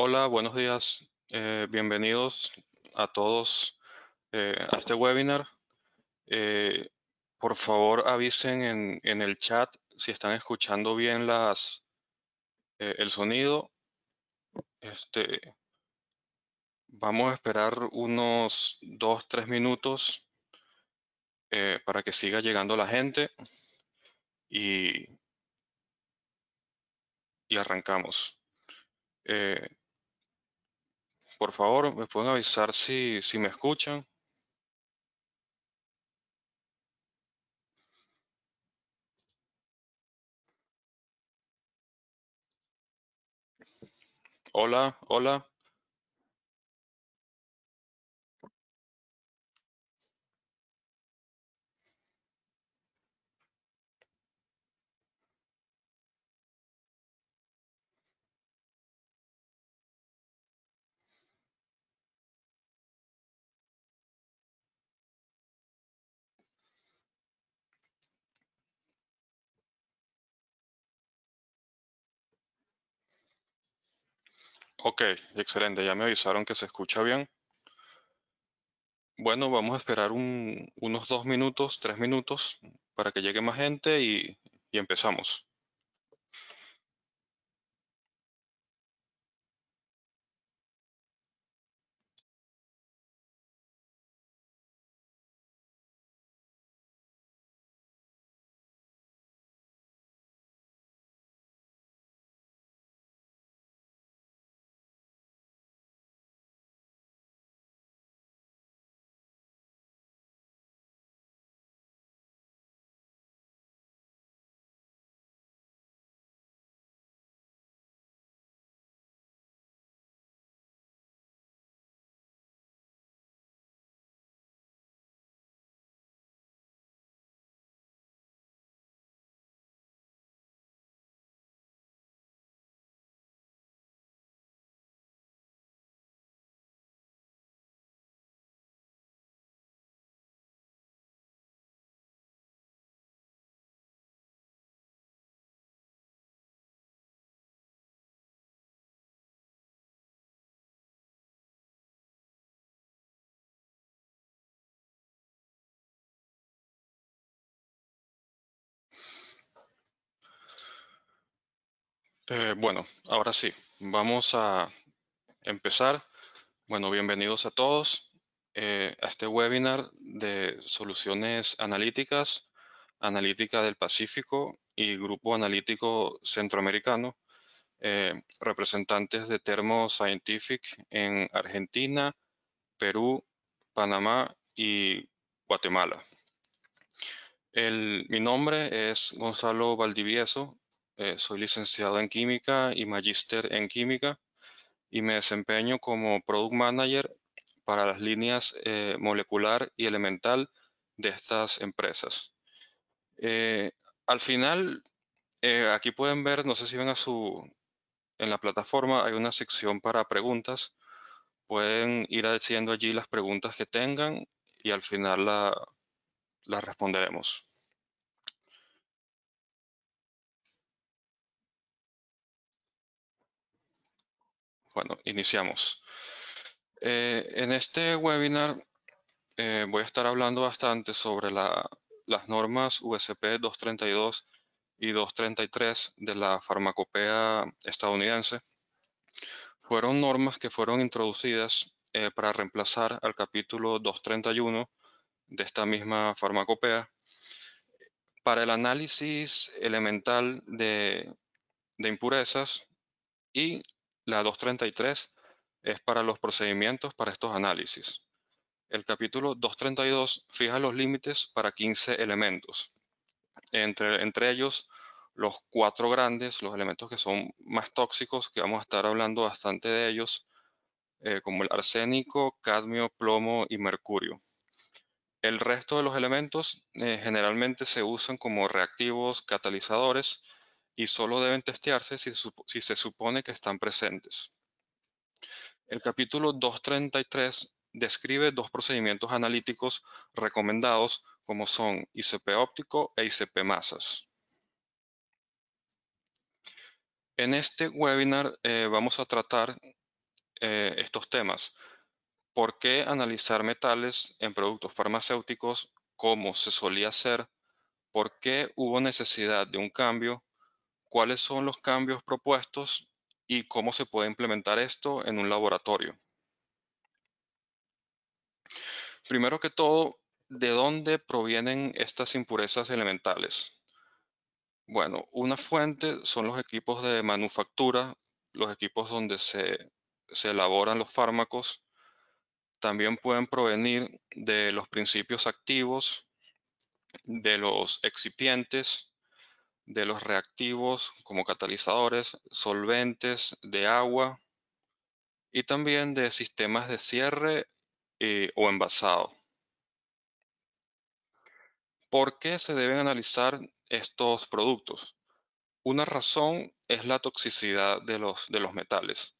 Hola, buenos días. Eh, bienvenidos a todos eh, a este webinar. Eh, por favor, avisen en, el chat si están escuchando bien el sonido. Este, vamos a esperar unos dos, tres minutos para que siga llegando la gente y, arrancamos. Por favor, me pueden avisar si, si me escuchan. Hola, hola. Ok, excelente. Ya me avisaron que se escucha bien. Bueno, vamos a esperar unos dos minutos, tres minutos para que llegue más gente y empezamos. Eh, bueno, ahora sí, vamos a empezar. Bueno, bienvenidos a todos eh, a este webinar de soluciones analíticas, analítica del Pacífico y grupo analítico centroamericano, eh, representantes de Thermo Scientific en Argentina, Perú, Panamá y Guatemala. mi nombre es Gonzalo Valdivieso, eh, soy licenciado en química y magíster en química y me desempeño como product manager para las líneas eh, molecular y elemental de estas empresas. Eh, al final, aquí pueden ver, no sé si ven a su, en la plataforma hay una sección para preguntas. Pueden ir haciendo allí las preguntas que tengan y al final las responderemos. Bueno, iniciamos. Eh, en este webinar eh, voy a estar hablando bastante sobre las normas USP 232 y 233 de la farmacopea estadounidense. Fueron normas que fueron introducidas eh, para reemplazar al capítulo 231 de esta misma farmacopea para el análisis elemental de, de impurezas y la 233 es para los procedimientos para estos análisis. El capítulo 232 fija los límites para 15 elementos, entre, entre ellos los cuatro grandes, los elementos que son más tóxicos, que vamos a estar hablando bastante de ellos, eh, como el arsénico, cadmio, plomo y mercurio. El resto de los elementos eh, generalmente se usan como reactivos, catalizadores y solo deben testearse si, se supone que están presentes. El capítulo 233 describe dos procedimientos analíticos recomendados como son ICP óptico e ICP masas. En este webinar eh, vamos a tratar eh, estos temas. ¿Por qué analizar metales en productos farmacéuticos como se solía hacer? ¿Por qué hubo necesidad de un cambio? cuáles son los cambios propuestos y cómo se puede implementar esto en un laboratorio. Primero que todo, ¿de dónde provienen estas impurezas elementales? Bueno, una fuente son los equipos de manufactura, los equipos donde se, elaboran los fármacos. También pueden provenir de los principios activos, de los excipientes, de los reactivos como catalizadores, solventes, de agua y también de sistemas de cierre eh, o envasado. ¿Por qué se deben analizar estos productos? Una razón es la toxicidad de los, de los metales.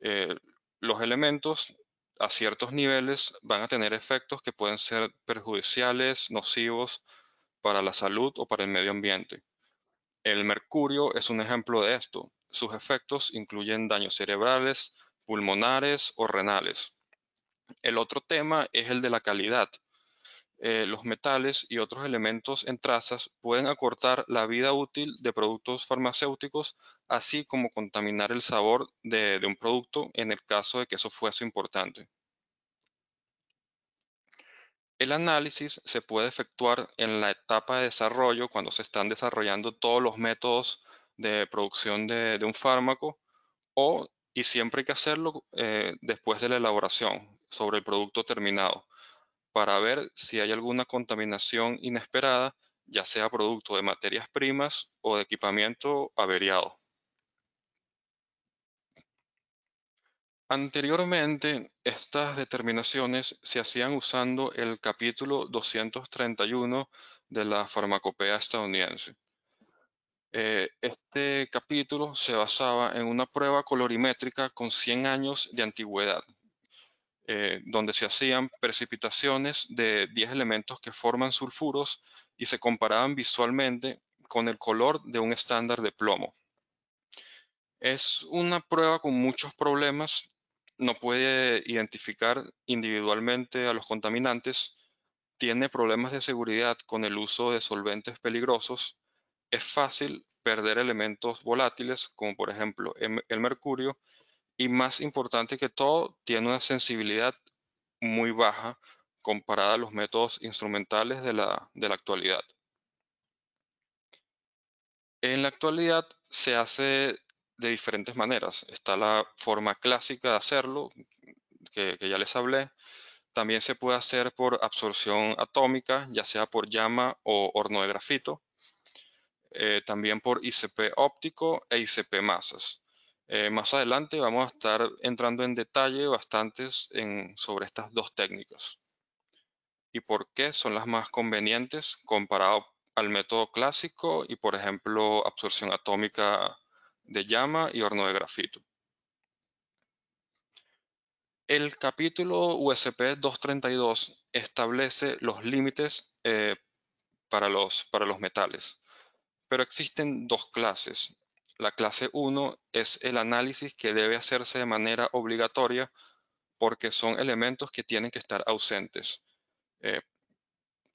Eh, los elementos a ciertos niveles van a tener efectos que pueden ser perjudiciales, nocivos para la salud o para el medio ambiente. El mercurio es un ejemplo de esto. Sus efectos incluyen daños cerebrales, pulmonares o renales. El otro tema es el de la calidad. Eh, los metales y otros elementos en trazas pueden acortar la vida útil de productos farmacéuticos, así como contaminar el sabor de un producto en el caso de que eso fuese importante. El análisis se puede efectuar en la etapa de desarrollo, cuando se están desarrollando todos los métodos de producción de, un fármaco, o, y siempre hay que hacerlo eh, después de la elaboración, sobre el producto terminado, para ver si hay alguna contaminación inesperada, ya sea producto de materias primas o de equipamiento averiado. Anteriormente, estas determinaciones se hacían usando el capítulo 231 de la farmacopea estadounidense. Eh, este capítulo se basaba en una prueba colorimétrica con 100 años de antigüedad, eh, donde se hacían precipitaciones de 10 elementos que forman sulfuros y se comparaban visualmente con el color de un estándar de plomo. Es una prueba con muchos problemas no puede identificar individualmente a los contaminantes, tiene problemas de seguridad con el uso de solventes peligrosos, es fácil perder elementos volátiles como por ejemplo em, el mercurio y más importante que todo, tiene una sensibilidad muy baja comparada a los métodos instrumentales de la, actualidad. En la actualidad se hace de diferentes maneras. Está la forma clásica de hacerlo, que, ya les hablé. También se puede hacer por absorción atómica, ya sea por llama o horno de grafito. Eh, también por ICP óptico e ICP masas. Eh, más adelante vamos a estar entrando en detalle bastantes en, sobre estas dos técnicas y por qué son las más convenientes comparado al método clásico y, por ejemplo, absorción atómica de llama y horno de grafito. El capítulo USP 232 establece los límites eh, para, los, para los metales, pero existen dos clases. La clase 1 es el análisis que debe hacerse de manera obligatoria porque son elementos que tienen que estar ausentes. Eh,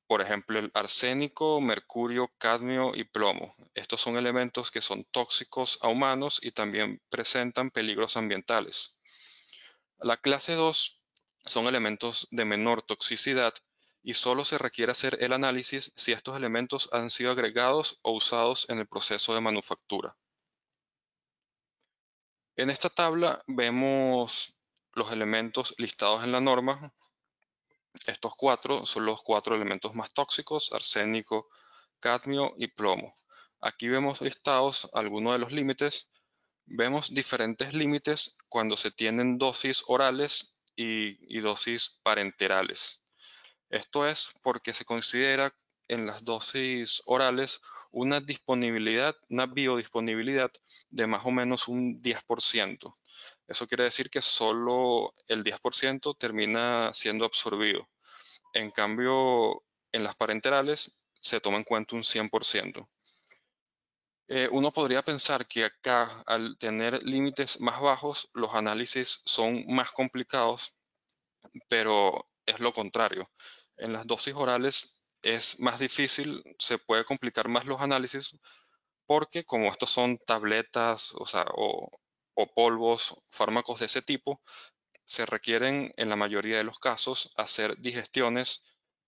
por ejemplo, el arsénico, mercurio, cadmio y plomo. Estos son elementos que son tóxicos a humanos y también presentan peligros ambientales. La clase 2 son elementos de menor toxicidad y solo se requiere hacer el análisis si estos elementos han sido agregados o usados en el proceso de manufactura. En esta tabla vemos los elementos listados en la norma, estos cuatro son los cuatro elementos más tóxicos, arsénico, cadmio y plomo. Aquí vemos listados algunos de los límites. Vemos diferentes límites cuando se tienen dosis orales y, y dosis parenterales. Esto es porque se considera en las dosis orales una disponibilidad, una biodisponibilidad de más o menos un 10%. Eso quiere decir que solo el 10% termina siendo absorbido. En cambio, en las parenterales se toma en cuenta un 100%. Eh, uno podría pensar que acá, al tener límites más bajos, los análisis son más complicados, pero es lo contrario. En las dosis orales es más difícil, se puede complicar más los análisis porque como estos son tabletas o, sea, o, o polvos, fármacos de ese tipo, se requieren en la mayoría de los casos hacer digestiones,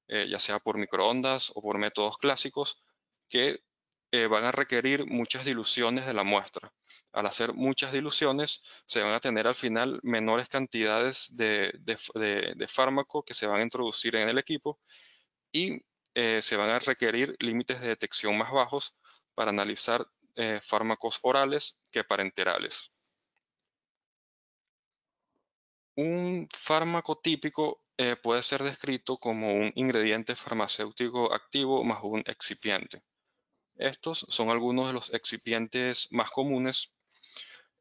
eh, ya sea por microondas o por métodos clásicos, que eh, van a requerir muchas diluciones de la muestra. Al hacer muchas diluciones, se van a tener al final menores cantidades de, de, de, de, fármaco que se van a introducir en el equipo y eh, se van a requerir límites de detección más bajos para analizar eh, fármacos orales que parenterales. Un fármaco típico eh, puede ser descrito como un ingrediente farmacéutico activo más un excipiente. Estos son algunos de los excipientes más comunes.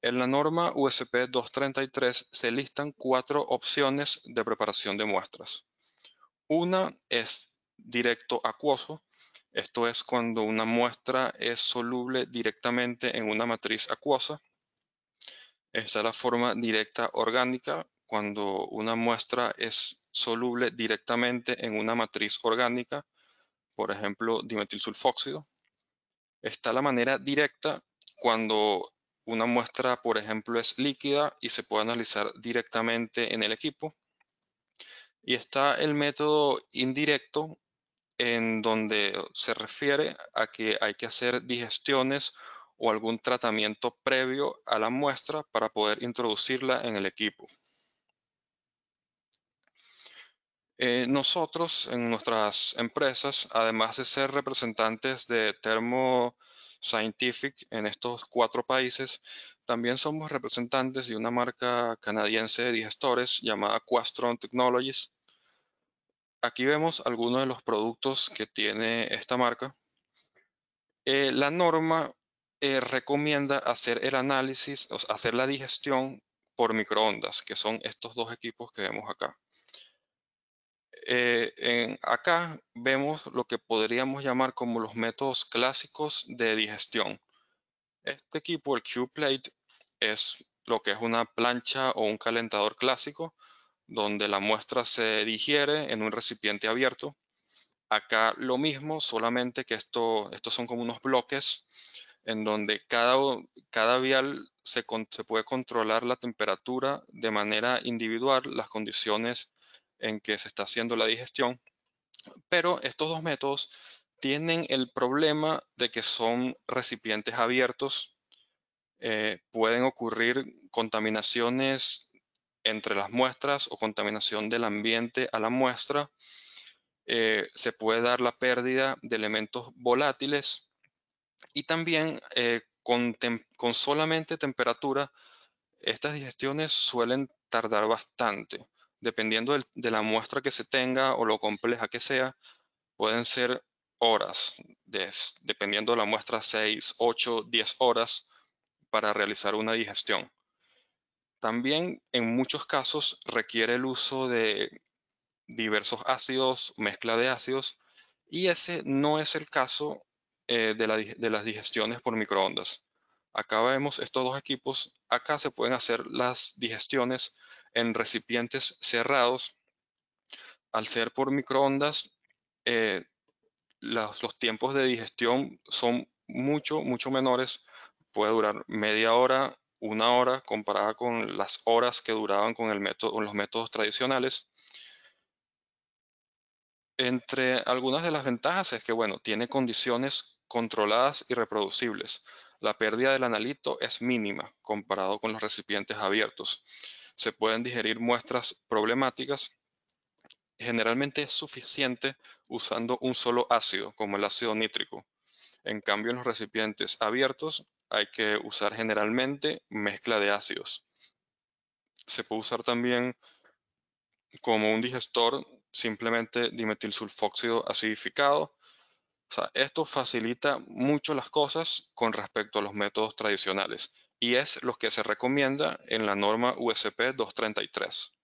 En la norma USP 233 se listan cuatro opciones de preparación de muestras. Una es directo acuoso. Esto es cuando una muestra es soluble directamente en una matriz acuosa. Está la forma directa orgánica, cuando una muestra es soluble directamente en una matriz orgánica, por ejemplo, sulfóxido Está la manera directa, cuando una muestra, por ejemplo, es líquida y se puede analizar directamente en el equipo. Y está el método indirecto, en donde se refiere a que hay que hacer digestiones o algún tratamiento previo a la muestra para poder introducirla en el equipo. Eh, nosotros en nuestras empresas, además de ser representantes de Thermo Scientific en estos cuatro países, también somos representantes de una marca canadiense de digestores llamada Quastron Technologies, aquí vemos algunos de los productos que tiene esta marca. Eh, la norma eh, recomienda hacer el análisis, o hacer la digestión por microondas, que son estos dos equipos que vemos acá. Eh, en, acá vemos lo que podríamos llamar como los métodos clásicos de digestión. Este equipo, el Q-Plate, es lo que es una plancha o un calentador clásico, donde la muestra se digiere en un recipiente abierto. Acá lo mismo, solamente que esto, estos son como unos bloques en donde cada, cada vial se, puede controlar la temperatura de manera individual, las condiciones en que se está haciendo la digestión. Pero estos dos métodos tienen el problema de que son recipientes abiertos, eh, pueden ocurrir contaminaciones entre las muestras o contaminación del ambiente a la muestra. Eh, se puede dar la pérdida de elementos volátiles y también eh, con, solamente temperatura, estas digestiones suelen tardar bastante. Dependiendo de la muestra que se tenga o lo compleja que sea, pueden ser horas, dependiendo de la muestra, 6, 8, 10 horas para realizar una digestión. También en muchos casos requiere el uso de diversos ácidos, mezcla de ácidos, y ese no es el caso eh, de, las digestiones por microondas. Acá vemos estos dos equipos, acá se pueden hacer las digestiones en recipientes cerrados. Al ser por microondas, eh, los, los, tiempos de digestión son mucho, mucho menores. Puede durar media hora una hora comparada con las horas que duraban con, los métodos tradicionales. Entre algunas de las ventajas es que, bueno, tiene condiciones controladas y reproducibles. La pérdida del analito es mínima comparado con los recipientes abiertos. Se pueden digerir muestras problemáticas. Generalmente es suficiente usando un solo ácido, como el ácido nítrico. En cambio, en los recipientes abiertos hay que usar generalmente mezcla de ácidos. Se puede usar también como un digestor simplemente dimetilsulfóxido acidificado. esto facilita mucho las cosas con respecto a los métodos tradicionales y es lo que se recomienda en la norma USP 233.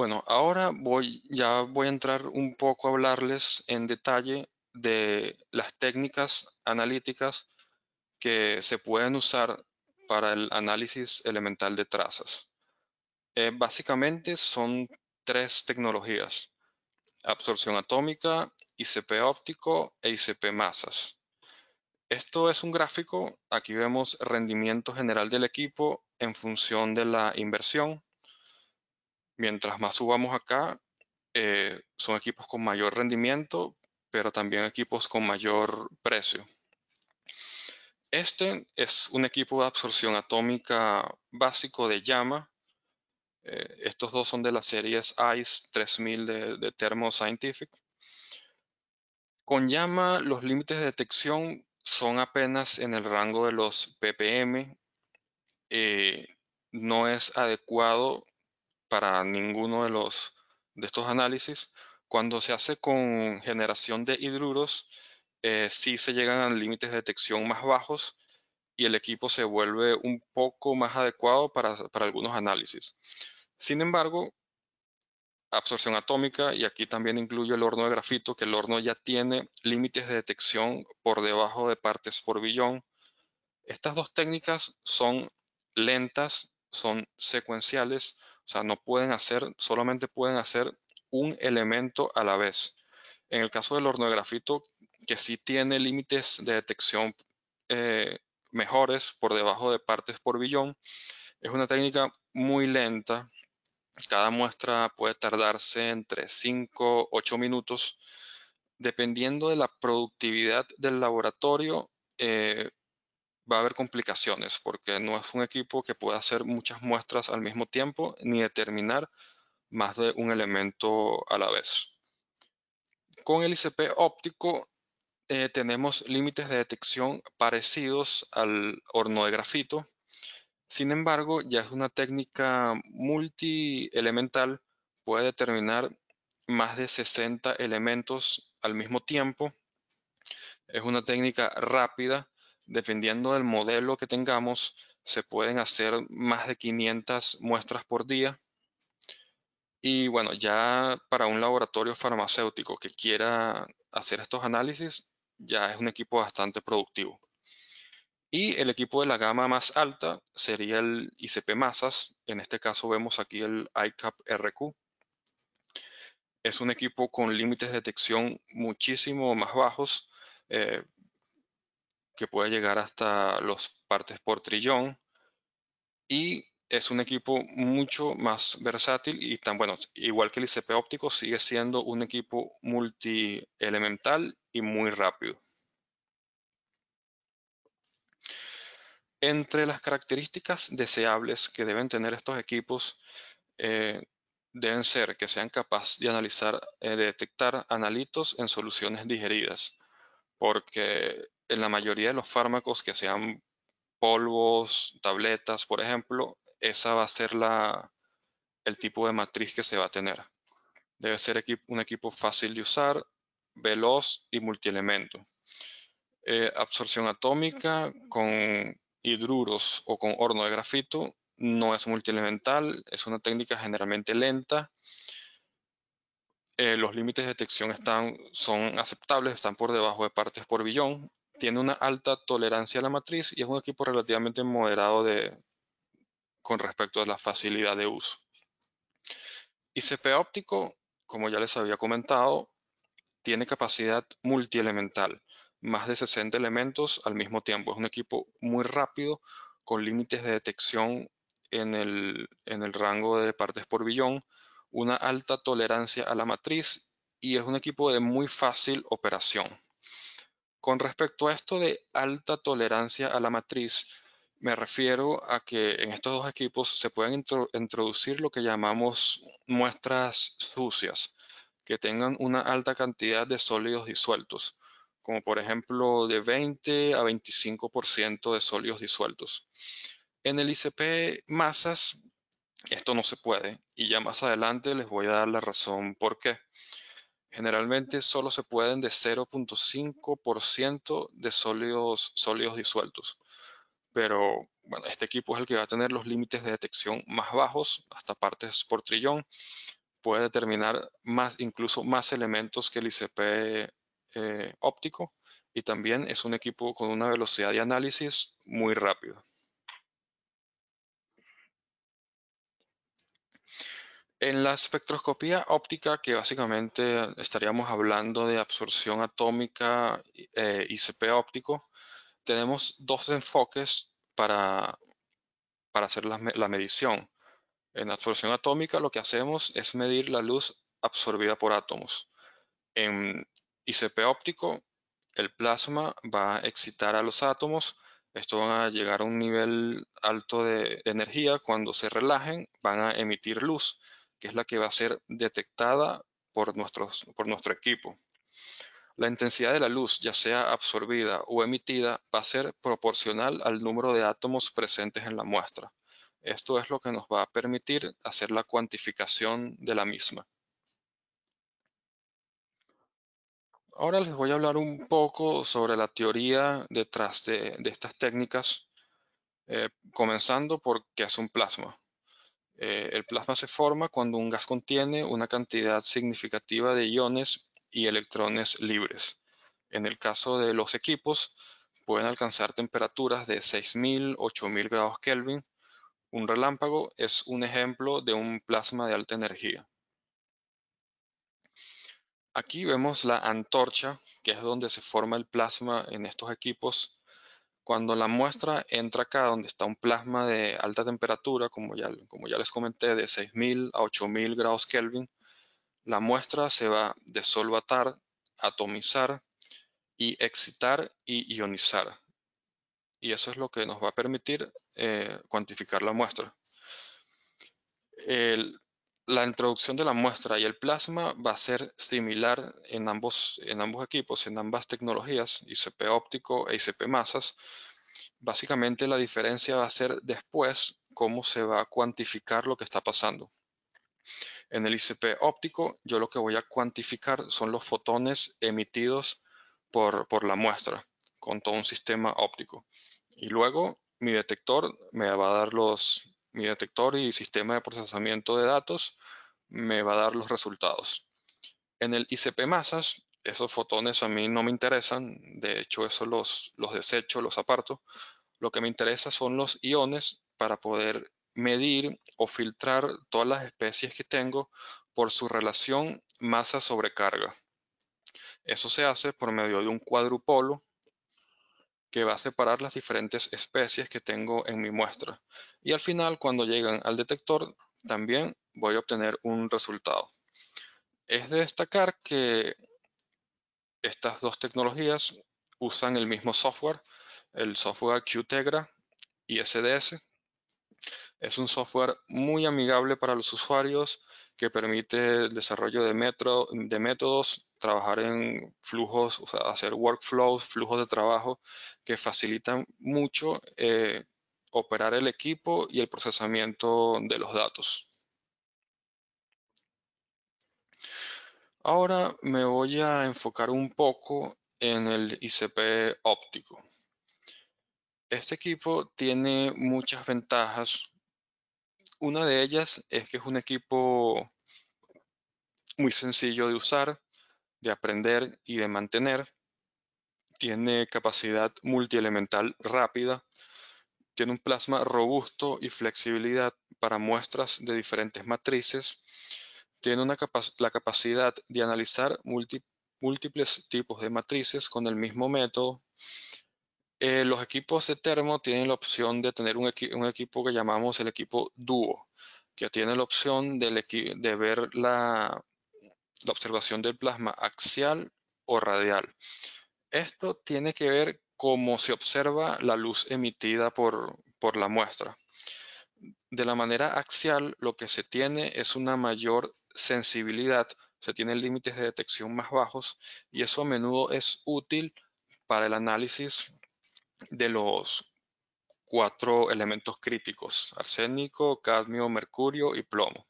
Bueno, ahora voy, ya voy a entrar un poco a hablarles en detalle de las técnicas analíticas que se pueden usar para el análisis elemental de trazas. Eh, básicamente son tres tecnologías, absorción atómica, ICP óptico e ICP masas. Esto es un gráfico, aquí vemos rendimiento general del equipo en función de la inversión, mientras más subamos acá, eh, son equipos con mayor rendimiento, pero también equipos con mayor precio. Este es un equipo de absorción atómica básico de llama. Eh, estos dos son de las series ICE 3000 de, de Thermo Scientific. Con llama, los límites de detección son apenas en el rango de los ppm. Eh, no es adecuado para ninguno de, los, de estos análisis. Cuando se hace con generación de hidruros, eh, sí se llegan a límites de detección más bajos y el equipo se vuelve un poco más adecuado para, para algunos análisis. Sin embargo, absorción atómica, y aquí también incluyo el horno de grafito, que el horno ya tiene límites de detección por debajo de partes por billón. Estas dos técnicas son lentas, son secuenciales, o sea, no pueden hacer, solamente pueden hacer un elemento a la vez. En el caso del horno grafito, que sí tiene límites de detección eh, mejores por debajo de partes por billón, es una técnica muy lenta. Cada muestra puede tardarse entre 5, 8 minutos. Dependiendo de la productividad del laboratorio, eh, va a haber complicaciones porque no es un equipo que pueda hacer muchas muestras al mismo tiempo ni determinar más de un elemento a la vez. Con el ICP óptico eh, tenemos límites de detección parecidos al horno de grafito. Sin embargo, ya es una técnica multielemental, puede determinar más de 60 elementos al mismo tiempo. Es una técnica rápida dependiendo del modelo que tengamos, se pueden hacer más de 500 muestras por día. Y bueno, ya para un laboratorio farmacéutico que quiera hacer estos análisis, ya es un equipo bastante productivo. Y el equipo de la gama más alta sería el ICP Masas. En este caso vemos aquí el ICAP RQ. Es un equipo con límites de detección muchísimo más bajos. Eh, que puede llegar hasta los partes por trillón y es un equipo mucho más versátil y tan bueno, igual que el ICP óptico, sigue siendo un equipo multielemental y muy rápido. Entre las características deseables que deben tener estos equipos, eh, deben ser que sean capaces de analizar, eh, de detectar analitos en soluciones digeridas, porque en la mayoría de los fármacos que sean polvos, tabletas, por ejemplo, esa va a ser la, el tipo de matriz que se va a tener. Debe ser un equipo fácil de usar, veloz y multielemento. Eh, absorción atómica con hidruros o con horno de grafito no es multielemental, es una técnica generalmente lenta. Eh, los límites de detección están, son aceptables, están por debajo de partes por billón tiene una alta tolerancia a la matriz y es un equipo relativamente moderado con respecto a la facilidad de uso. ICP óptico, como ya les había comentado, tiene capacidad multielemental, más de 60 elementos al mismo tiempo. Es un equipo muy rápido, con límites de detección en el rango de partes por billón, una alta tolerancia a la matriz y es un equipo de muy fácil operación. Con respecto a esto de alta tolerancia a la matriz, me refiero a que en estos dos equipos se pueden introducir lo que llamamos muestras sucias, que tengan una alta cantidad de sólidos disueltos, como por ejemplo de 20 a 25% de sólidos disueltos. En el ICP masas, esto no se puede y ya más adelante les voy a dar la razón por qué. Generalmente solo se pueden de 0.5% de sólidos, sólidos disueltos. Pero bueno, este equipo es el que va a tener los límites de detección más bajos, hasta partes por trillón. Puede determinar más, incluso más elementos que el ICP eh, óptico y también es un equipo con una velocidad de análisis muy rápida. En la espectroscopía óptica, que básicamente estaríamos hablando de absorción atómica eh, ICP óptico, tenemos dos enfoques para, para hacer la, la, medición. En absorción atómica lo que hacemos es medir la luz absorbida por átomos. En ICP óptico, el plasma va a excitar a los átomos. Estos van a llegar a un nivel alto de energía. Cuando se relajen, van a emitir luz que es la que va a ser detectada por, nuestros, por nuestro equipo. La intensidad de la luz, ya sea absorbida o emitida, va a ser proporcional al número de átomos presentes en la muestra. Esto es lo que nos va a permitir hacer la cuantificación de la misma. Ahora les voy a hablar un poco sobre la teoría detrás de, estas técnicas, eh, comenzando por qué es un plasma. Eh, el plasma se forma cuando un gas contiene una cantidad significativa de iones y electrones libres. En el caso de los equipos, pueden alcanzar temperaturas de 6.000, 8.000 grados Kelvin. Un relámpago es un ejemplo de un plasma de alta energía. Aquí vemos la antorcha, que es donde se forma el plasma en estos equipos cuando la muestra entra acá, donde está un plasma de alta temperatura, como ya, les comenté, de 6.000 a 8.000 grados Kelvin, la muestra se va a desolvatar, atomizar y excitar y ionizar. Y eso es lo que nos va a permitir eh, cuantificar la muestra. El, la introducción de la muestra y el plasma va a ser similar en ambos, en ambos equipos, en ambas tecnologías, ICP óptico e ICP masas. Básicamente la diferencia va a ser después cómo se va a cuantificar lo que está pasando. En el ICP óptico, yo lo que voy a cuantificar son los fotones emitidos por, por la muestra con todo un sistema óptico. Y luego mi detector me va a dar los, mi detector y sistema de procesamiento de datos me va a dar los resultados. En el ICP masas, esos fotones a mí no me interesan, de hecho esos los, los desecho, los aparto. Lo que me interesa son los iones para poder medir o filtrar todas las especies que tengo por su relación masa-sobrecarga. Eso se hace por medio de un cuadrupolo que va a separar las diferentes especies que tengo en mi muestra. Y al final, cuando llegan al detector, también voy a obtener un resultado. Es de destacar que estas dos tecnologías usan el mismo software, el software QTegra y SDS. Es un software muy amigable para los usuarios que permite el desarrollo de, de métodos trabajar en flujos, o sea, hacer workflows, flujos de trabajo que facilitan mucho eh, operar el equipo y el procesamiento de los datos. Ahora me voy a enfocar un poco en el ICP óptico. Este equipo tiene muchas ventajas. Una de ellas es que es un equipo muy sencillo de usar de aprender y de mantener. Tiene capacidad multielemental rápida. Tiene un plasma robusto y flexibilidad para muestras de diferentes matrices. Tiene una la capacidad de analizar múltiples tipos de matrices con el mismo método. Eh, los equipos de termo tienen la opción de tener un, equipo que llamamos el equipo dúo, que tiene la opción de ver la, la observación del plasma axial o radial. Esto tiene que ver cómo se observa la luz emitida por, por la muestra. De la manera axial, lo que se tiene es una mayor sensibilidad, se tienen límites de detección más bajos y eso a menudo es útil para el análisis de los cuatro elementos críticos, arsénico, cadmio, mercurio y plomo.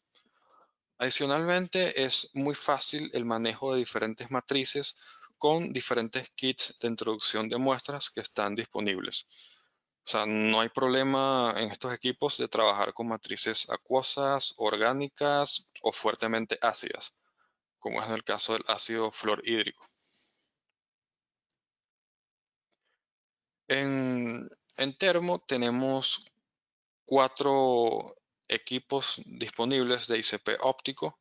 Adicionalmente, es muy fácil el manejo de diferentes matrices con diferentes kits de introducción de muestras que están disponibles. O sea, no hay problema en estos equipos de trabajar con matrices acuosas, orgánicas o fuertemente ácidas, como es en el caso del ácido fluorhídrico. En, en termo tenemos cuatro equipos disponibles de ICP óptico,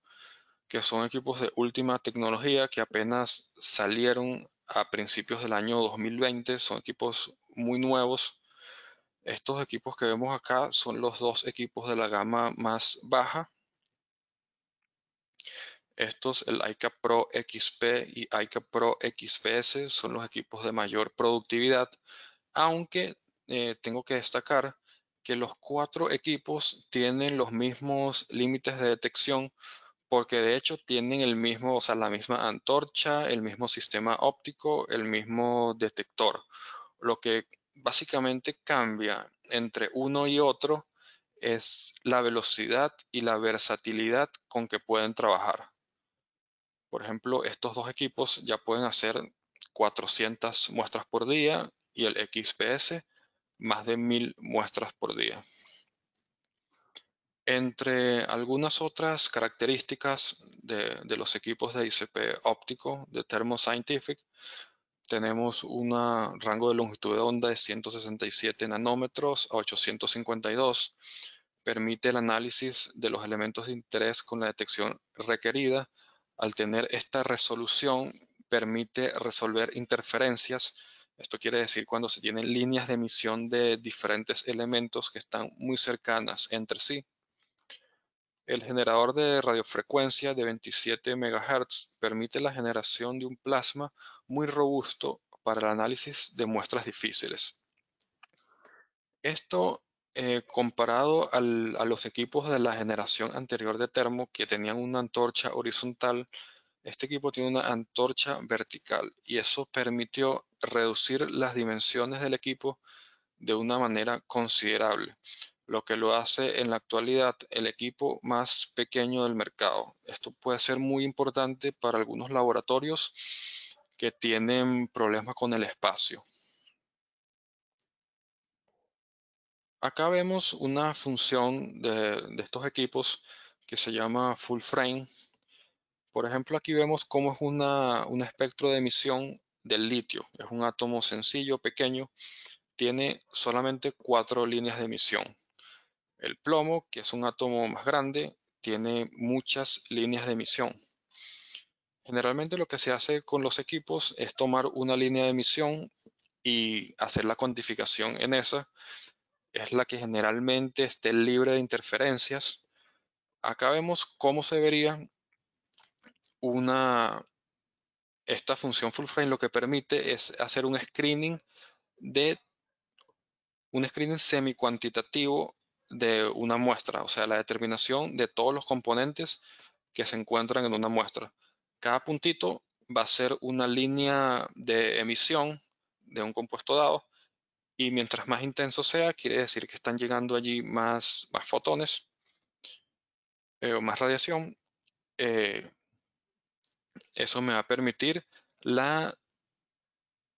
que son equipos de última tecnología que apenas salieron a principios del año 2020, son equipos muy nuevos. Estos equipos que vemos acá son los dos equipos de la gama más baja. Estos, el ICA Pro XP y ICA Pro XPS, son los equipos de mayor productividad, aunque eh, tengo que destacar que los cuatro equipos tienen los mismos límites de detección porque de hecho tienen el mismo, sea, la misma antorcha, el mismo sistema óptico, el mismo detector. Lo que básicamente cambia entre uno y otro es la velocidad y la versatilidad con que pueden trabajar. Por ejemplo, estos dos equipos ya pueden hacer 400 muestras por día y el XPS más de mil muestras por día. Entre algunas otras características de, los equipos de ICP óptico de Thermo Scientific, tenemos un rango de longitud de onda de 167 nanómetros a 852. Permite el análisis de los elementos de interés con la detección requerida. Al tener esta resolución, permite resolver interferencias esto quiere decir cuando se tienen líneas de emisión de diferentes elementos que están muy cercanas entre sí. El generador de radiofrecuencia de 27 MHz permite la generación de un plasma muy robusto para el análisis de muestras difíciles. Esto eh, comparado a los equipos de la generación anterior de termo que tenían una antorcha horizontal este equipo tiene una antorcha vertical y eso permitió reducir las dimensiones del equipo de una manera considerable, lo que lo hace en la actualidad el equipo más pequeño del mercado. Esto puede ser muy importante para algunos laboratorios que tienen problemas con el espacio. Acá vemos una función de, de estos equipos que se llama full frame por ejemplo, aquí vemos cómo es un espectro de emisión del litio. Es un átomo sencillo, pequeño, tiene solamente cuatro líneas de emisión. El plomo, que es un átomo más grande, tiene muchas líneas de emisión. Generalmente lo que se hace con los equipos es tomar una línea de emisión y hacer la cuantificación en esa. Es la que generalmente esté libre de interferencias. Acá vemos cómo se vería una, esta función full frame lo que permite es hacer un screening de un screening semi-cuantitativo de una muestra, o sea, la determinación de todos los componentes que se encuentran en una muestra. Cada puntito va a ser una línea de emisión de un compuesto dado y mientras más intenso sea, quiere decir que están llegando allí más, fotones eh, o más radiación. Eh, eso me va a permitir la,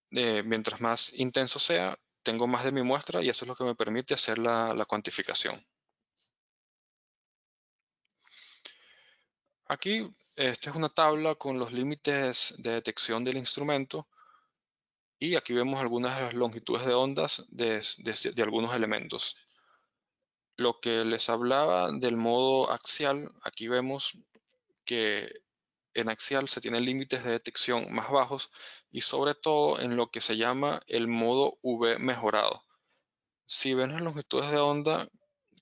eh, mientras más intenso sea, tengo más de mi muestra y eso es lo que me permite hacer la, cuantificación. Aquí, esta es una tabla con los límites de detección del instrumento y aquí vemos algunas de las longitudes de ondas de algunos elementos. Lo que les hablaba del modo axial, aquí vemos que en axial se tienen límites de detección más bajos y sobre todo en lo que se llama el modo V mejorado. Si ven las longitudes de onda,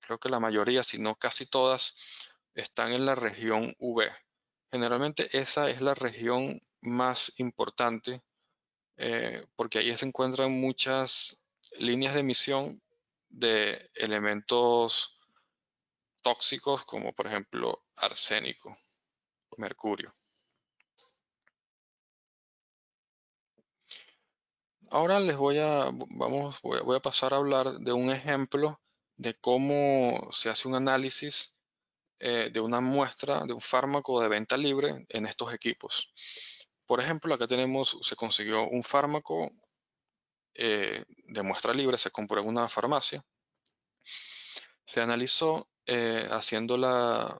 creo que la mayoría, si no casi todas, están en la región V. Generalmente esa es la región más importante eh, porque ahí se encuentran muchas líneas de emisión de elementos tóxicos como por ejemplo arsénico mercurio. Ahora les voy a, vamos, voy pasar a hablar de un ejemplo de cómo se hace un análisis eh, de una muestra de un fármaco de venta libre en estos equipos. Por ejemplo, acá tenemos, se consiguió un fármaco eh, de muestra libre, se compró en una farmacia. Se analizó eh, haciendo la,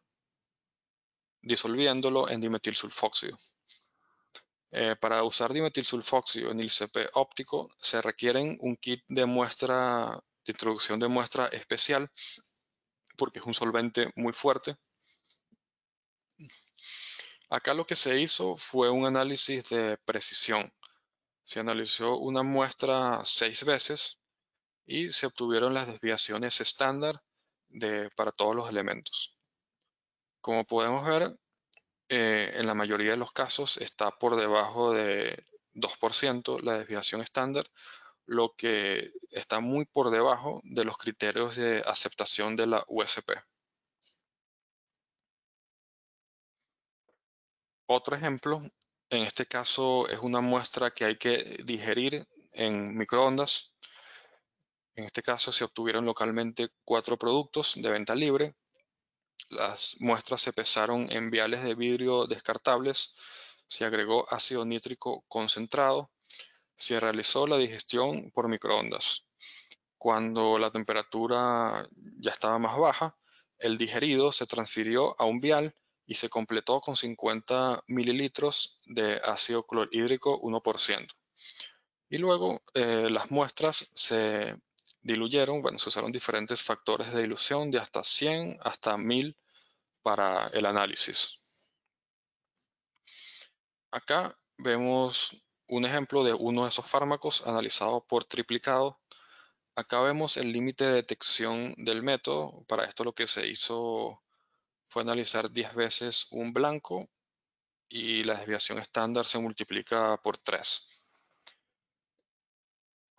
disolviéndolo en dimetilsulfóxido. Eh, para usar dimetilsulfóxido en el CP óptico se requieren un kit de muestra, de introducción de muestra especial, porque es un solvente muy fuerte. Acá lo que se hizo fue un análisis de precisión. Se analizó una muestra seis veces y se obtuvieron las desviaciones estándar para todos los elementos. Como podemos ver, eh, en la mayoría de los casos está por debajo de 2% la desviación estándar, lo que está muy por debajo de los criterios de aceptación de la USP. Otro ejemplo, en este caso es una muestra que hay que digerir en microondas. En este caso se obtuvieron localmente cuatro productos de venta libre las muestras se pesaron en viales de vidrio descartables, se agregó ácido nítrico concentrado, se realizó la digestión por microondas. Cuando la temperatura ya estaba más baja, el digerido se transfirió a un vial y se completó con 50 mililitros de ácido clorhídrico 1%. Y luego eh, las muestras se diluyeron, bueno, se usaron diferentes factores de dilución de hasta 100 hasta 1000 para el análisis. Acá vemos un ejemplo de uno de esos fármacos analizado por triplicado. Acá vemos el límite de detección del método. Para esto lo que se hizo fue analizar 10 veces un blanco y la desviación estándar se multiplica por 3.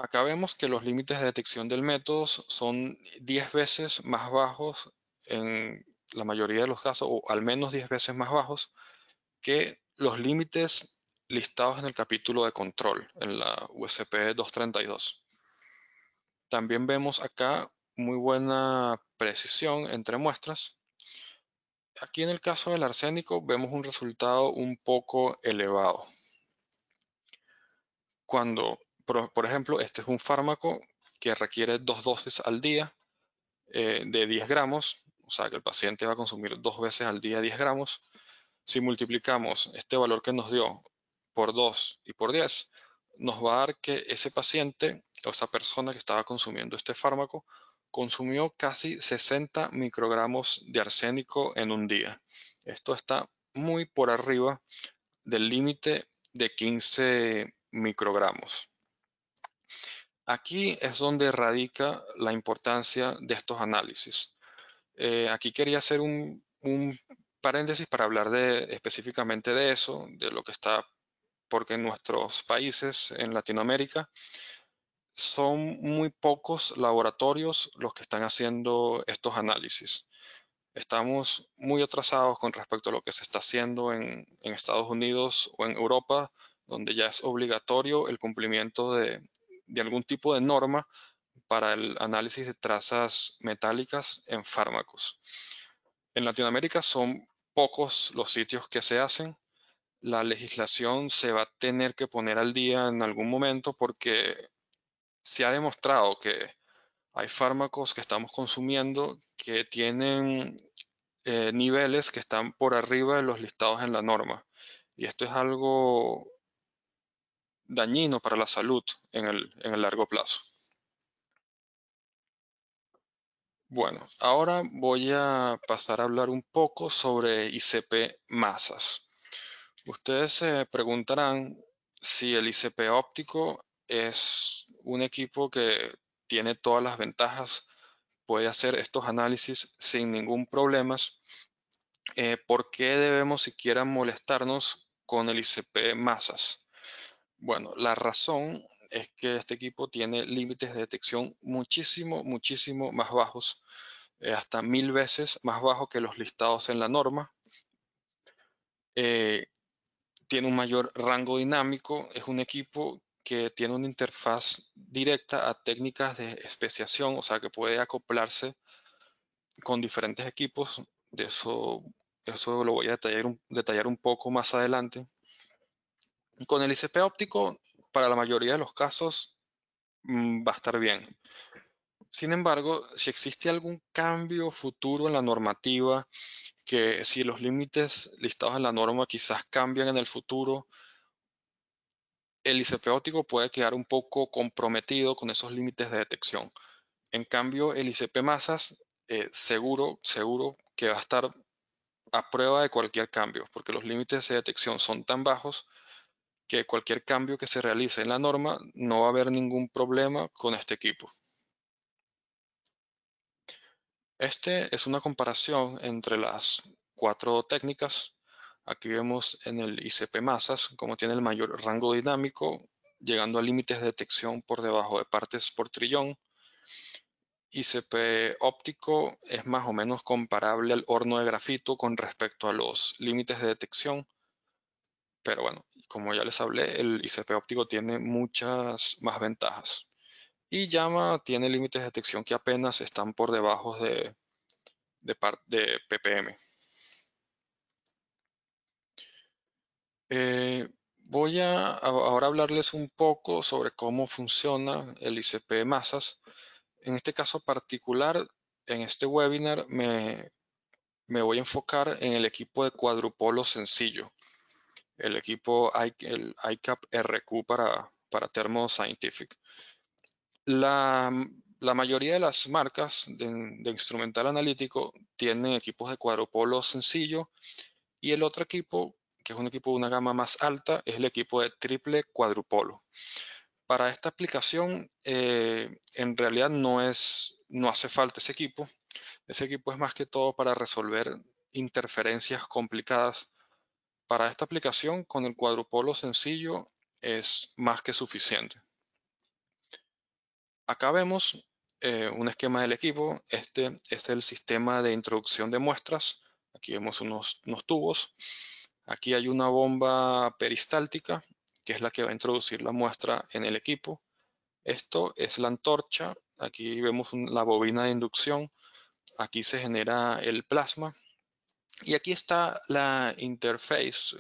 Acá vemos que los límites de detección del método son 10 veces más bajos en la mayoría de los casos, o al menos 10 veces más bajos, que los límites listados en el capítulo de control, en la USP 232. También vemos acá muy buena precisión entre muestras. Aquí en el caso del arsénico vemos un resultado un poco elevado. Cuando por, ejemplo, este es un fármaco que requiere dos dosis al día eh, de 10 gramos, o sea que el paciente va a consumir dos veces al día 10 gramos. Si multiplicamos este valor que nos dio por 2 y por 10, nos va a dar que ese paciente o esa persona que estaba consumiendo este fármaco consumió casi 60 microgramos de arsénico en un día. Esto está muy por arriba del límite de 15 microgramos. Aquí es donde radica la importancia de estos análisis. Eh, aquí quería hacer un, paréntesis para hablar de, específicamente de eso, de lo que está, porque en nuestros países, en Latinoamérica, son muy pocos laboratorios los que están haciendo estos análisis. Estamos muy atrasados con respecto a lo que se está haciendo en Estados Unidos o en Europa, donde ya es obligatorio el cumplimiento de de algún tipo de norma para el análisis de trazas metálicas en fármacos. En Latinoamérica son pocos los sitios que se hacen. La legislación se va a tener que poner al día en algún momento porque se ha demostrado que hay fármacos que estamos consumiendo que tienen eh, niveles que están por arriba de los listados en la norma. Y esto es algo dañino para la salud en el, largo plazo. Bueno, ahora voy a pasar a hablar un poco sobre ICP masas. Ustedes se preguntarán si el ICP óptico es un equipo que tiene todas las ventajas, puede hacer estos análisis sin ningún problema. Eh, ¿Por qué debemos siquiera molestarnos con el ICP masas? Bueno, la razón es que este equipo tiene límites de detección muchísimo, muchísimo más bajos, eh, hasta mil veces más bajos que los listados en la norma. Eh, tiene un mayor rango dinámico, es un equipo que tiene una interfaz directa a técnicas de especiación, o sea que puede acoplarse con diferentes equipos, de eso, eso lo voy a detallar un poco más adelante. Con el ICP óptico, para la mayoría de los casos, mm, va a estar bien. Sin embargo, si existe algún cambio futuro en la normativa, que si los límites listados en la norma quizás cambian en el futuro, el ICP óptico puede quedar un poco comprometido con esos límites de detección. En cambio, el ICP masas eh, seguro, seguro que va a estar a prueba de cualquier cambio, porque los límites de detección son tan bajos que cualquier cambio que se realice en la norma no va a haber ningún problema con este equipo. Este es una comparación entre las cuatro técnicas. Aquí vemos en el ICP masas como tiene el mayor rango dinámico, llegando a límites de detección por debajo de partes por trillón. ICP óptico es más o menos comparable al horno de grafito con respecto a los límites de detección pero bueno, como ya les hablé, el ICP óptico tiene muchas más ventajas. Y llama tiene límites de detección que apenas están por debajo de, de, ppm. Eh, voy a ahora hablarles un poco sobre cómo funciona el ICP masas. En este caso particular, en este webinar me voy a enfocar en el equipo de cuadrupolo sencillo el equipo el ICAP RQ para, para Thermo Scientific. La, la mayoría de las marcas de, instrumental analítico tienen equipos de cuadrupolo sencillo y el otro equipo, que es un equipo de una gama más alta, es el equipo de triple cuadrupolo. Para esta aplicación, eh, en realidad no, es, no hace falta ese equipo. Ese equipo es más que todo para resolver interferencias complicadas para esta aplicación, con el cuadrupolo sencillo es más que suficiente. Acá vemos eh, un esquema del equipo. Este es el sistema de introducción de muestras. Aquí vemos unos, tubos. Aquí hay una bomba peristáltica, que es la que va a introducir la muestra en el equipo. Esto es la antorcha. Aquí vemos la bobina de inducción. Aquí se genera el plasma, y aquí está la interface,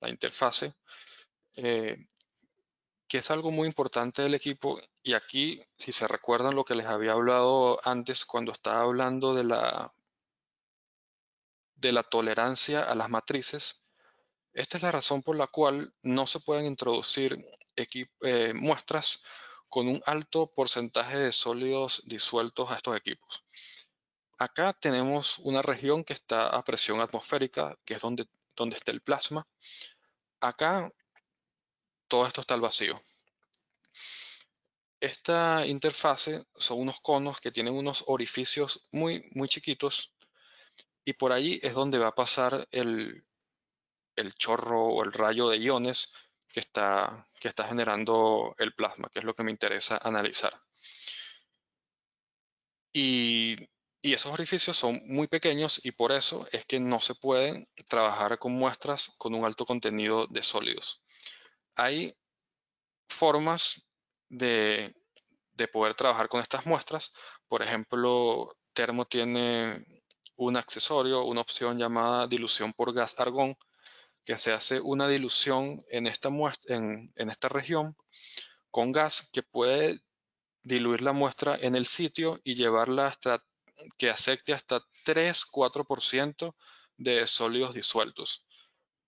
la interfase, eh, que es algo muy importante del equipo. Y aquí, si se recuerdan lo que les había hablado antes cuando estaba hablando de la, de la tolerancia a las matrices, esta es la razón por la cual no se pueden introducir eh, muestras con un alto porcentaje de sólidos disueltos a estos equipos. Acá tenemos una región que está a presión atmosférica, que es donde, donde está el plasma. Acá todo esto está al vacío. Esta interfase son unos conos que tienen unos orificios muy, muy chiquitos y por allí es donde va a pasar el, el chorro o el rayo de iones que está, que está generando el plasma, que es lo que me interesa analizar. Y y esos orificios son muy pequeños y por eso es que no se pueden trabajar con muestras con un alto contenido de sólidos. Hay formas de, poder trabajar con estas muestras. Por ejemplo, Termo tiene un accesorio, una opción llamada dilución por gas argón, que se hace una dilución en esta, en, en esta región con gas que puede diluir la muestra en el sitio y llevarla hasta que acepte hasta 3-4% de sólidos disueltos.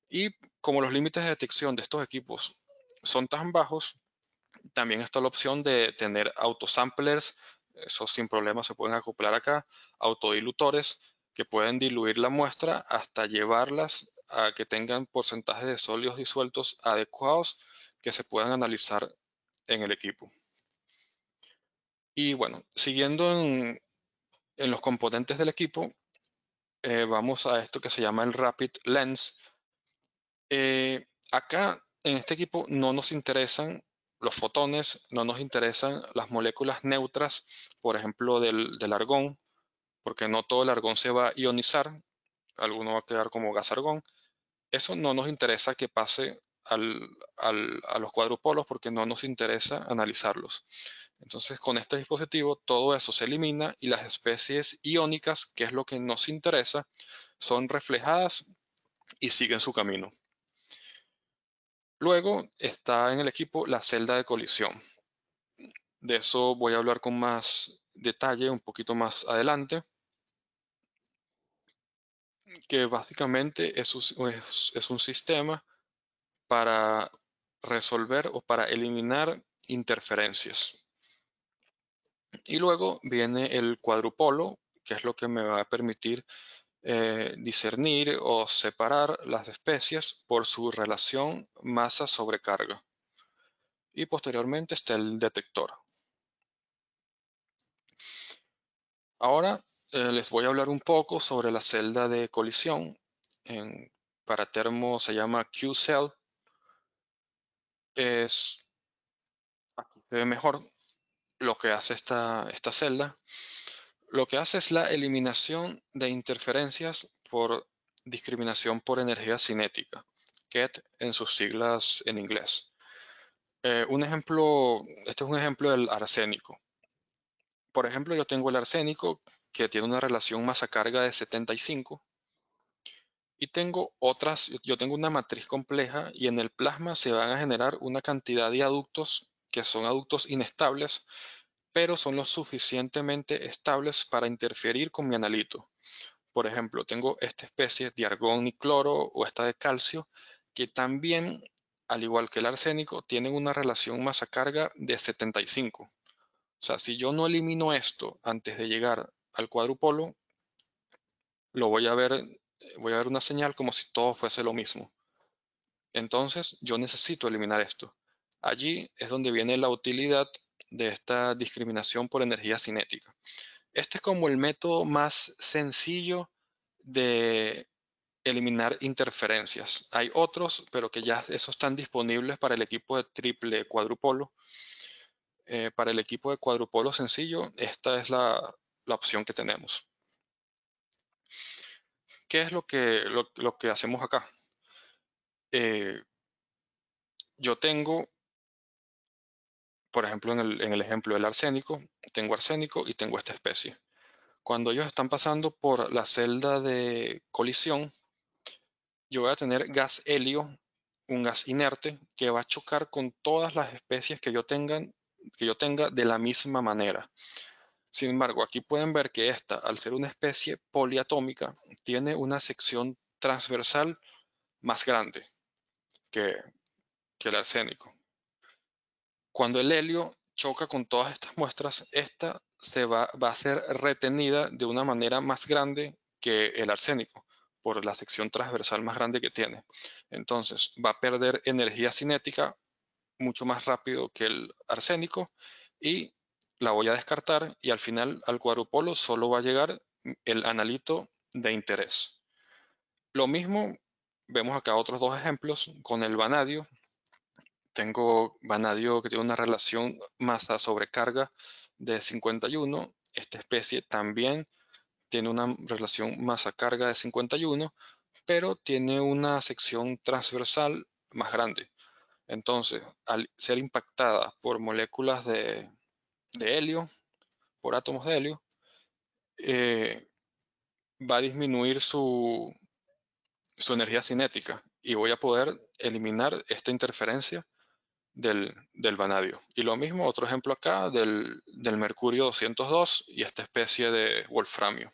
Y como los límites de detección de estos equipos son tan bajos, también está la opción de tener autosamplers, esos sin problema se pueden acoplar acá, autodilutores que pueden diluir la muestra hasta llevarlas a que tengan porcentajes de sólidos disueltos adecuados que se puedan analizar en el equipo. Y bueno, siguiendo en, en eh, los componentes del equipo, eh, vamos a esto que se llama el Rapid Lens. Eh, acá, en este equipo, no nos interesan los fotones, no nos interesan las moléculas neutras, por ejemplo, del, del argón, porque no todo el argón se va a ionizar, alguno va a quedar como gas argón. Eso no nos interesa que pase a los cuadrupolos porque no nos interesa analizarlos. Entonces, con este dispositivo, todo eso se elimina y las especies iónicas, que es lo que nos interesa, son reflejadas y siguen su camino. Luego está en el equipo la celda de colisión. De eso voy a hablar con más detalle un poquito más adelante que básicamente es es un sistema para resolver o para eliminar interferencias. Y luego viene el cuadrupolo, que es lo que me va a permitir eh, discernir o separar las especies por su relación masa-sobrecarga. Y posteriormente está el detector. Ahora eh, les voy a hablar un poco sobre la celda de colisión. para termo se llama Q-Cell es, aquí ah, se ve mejor lo que hace esta, esta celda, lo que hace es la eliminación de interferencias por discriminación por energía cinética, KET en sus siglas en inglés. Eh, un ejemplo, este es un ejemplo del arsénico. Por ejemplo, yo tengo el arsénico que tiene una relación masa-carga de 75 y tengo otras, yo tengo una matriz compleja y en el plasma se van a generar una cantidad de aductos que son aductos inestables, pero son lo suficientemente estables para interferir con mi analito. Por ejemplo, tengo esta especie de argón y cloro o esta de calcio, que también, al igual que el arsénico, tienen una relación masa-carga de 75. O sea, si yo no elimino esto antes de llegar al cuadrupolo, lo voy a ver eh, voy a ver una señal como si todo fuese lo mismo. Entonces, yo necesito eliminar esto. Allí es donde viene la utilidad de esta discriminación por energía cinética. Este es como el método más sencillo de eliminar interferencias. Hay otros, pero que ya esos están disponibles para el equipo de triple cuadrupolo. Eh, para el equipo de cuadrupolo sencillo, esta es la opción que tenemos. ¿qué es lo que, lo, que hacemos acá? Eh, yo tengo, por ejemplo, en el, ejemplo del arsénico, tengo arsénico y tengo esta especie. Cuando ellos están pasando por la celda de colisión, yo voy a tener gas helio, un gas inerte, que va a chocar con todas las especies que yo, tengan, que yo tenga de la misma manera. Sin embargo, aquí pueden ver que esta, al ser una especie poliatómica, tiene una sección transversal más grande que, el arsénico. Cuando el helio choca con todas estas muestras, esta se va, va, a ser retenida de una manera más grande que el arsénico, por la sección transversal más grande que tiene. Entonces, va a perder energía cinética mucho más rápido que el arsénico y la voy a descartar y al final al cuadrupolo solo va a llegar el analito de interés. Lo mismo vemos acá otros dos ejemplos con el vanadio. Tengo vanadio que tiene una relación masa sobrecarga de 51. Esta especie también tiene una relación masa-carga de 51, pero tiene una sección transversal más grande. Entonces, al ser impactada por moléculas de de helio, por átomos de helio, eh, va a disminuir su, energía cinética y voy a poder eliminar esta interferencia del, vanadio. Y lo mismo, otro ejemplo acá del, mercurio 202 y esta especie de wolframio.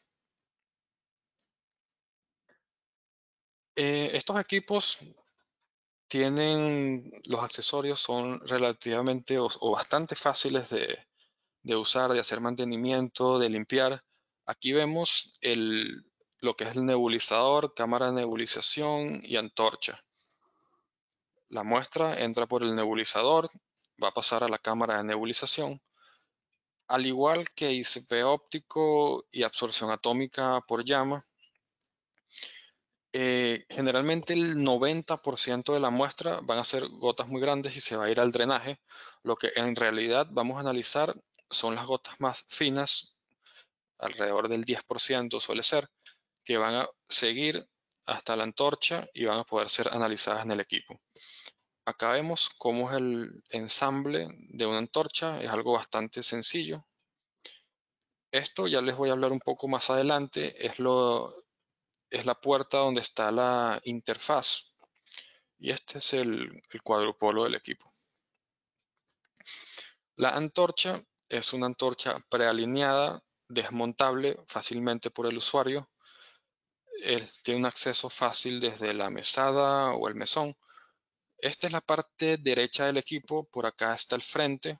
Eh, estos equipos tienen, los accesorios son relativamente o bastante fáciles de, de usar, de hacer mantenimiento, de limpiar. Aquí vemos lo que es el nebulizador, cámara de nebulización y antorcha. La muestra entra por el nebulizador, va a pasar a la cámara de nebulización. Al igual que ICP óptico y absorción atómica por llama, eh, generalmente el 90% de la muestra van a ser gotas muy grandes y se va a ir al drenaje. Lo que en realidad vamos a analizar son las gotas más finas, alrededor del 10% suele ser, que van a seguir hasta la antorcha y van a poder ser analizadas en el equipo. Acá vemos cómo es el ensamble de una antorcha, es algo bastante sencillo. Esto ya les voy a hablar un poco más adelante, es, lo, es la puerta donde está la interfaz y este es el, el cuadrupolo del equipo. La antorcha es una antorcha prealineada, desmontable fácilmente por el usuario. tiene un acceso fácil desde la mesada o el mesón. Esta es la parte derecha del equipo, por acá está el frente.